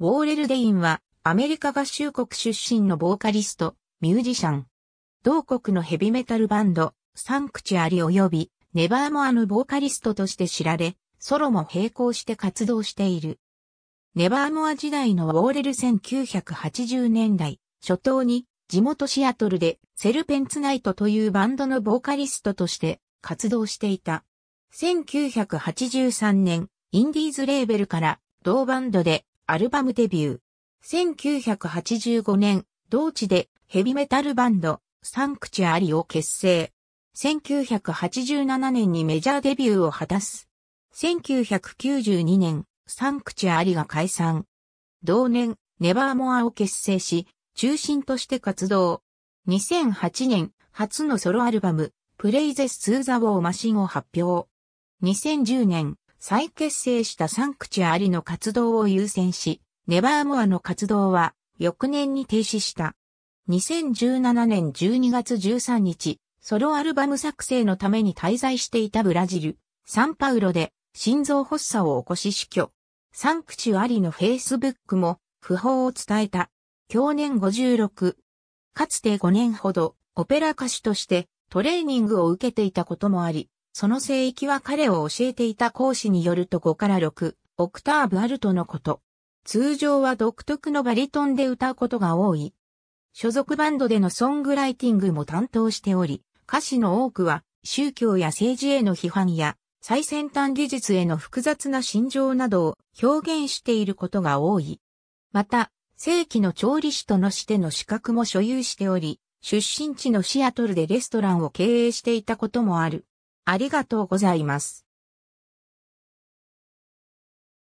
ウォーレルデインはアメリカ合衆国出身のボーカリスト、ミュージシャン。同国のヘビメタルバンド、サンクチュアリ及び、ネバーモアのボーカリストとして知られ、ソロも並行して活動している。ネバーモア時代のウォーレル1980年代、初頭に地元シアトルでセルペンツナイトというバンドのボーカリストとして活動していた。1983年、インディーズレーベルから同バンドでアルバムデビュー。1985年、同地でヘビメタルバンド、サンクチュアリを結成。1987年にメジャーデビューを果たす。1992年、サンクチュアリが解散。同年、ネバーモアを結成し、中心として活動。2008年、初のソロアルバム、プレイゼス・ツーザ・ウォー・マシンを発表。2010年、再結成したサンクチュアリの活動を優先し、ネバーモアの活動は翌年に停止した。2017年12月13日、ソロアルバム作成のために滞在していたブラジル、サンパウロで心臓発作を起こし死去。サンクチュアリのフェイスブックも不法を伝えた。去年56。かつて5年ほどオペラ歌手としてトレーニングを受けていたこともあり、その聖域は彼を教えていた講師によると5から6、オクターブあるとのこと。通常は独特のバリトンで歌うことが多い。所属バンドでのソングライティングも担当しており、歌詞の多くは宗教や政治への批判や最先端技術への複雑な心情などを表現していることが多い。また、正規の調理師とのしての資格も所有しており、出身地のシアトルでレストランを経営していたこともある。ありがとうございます。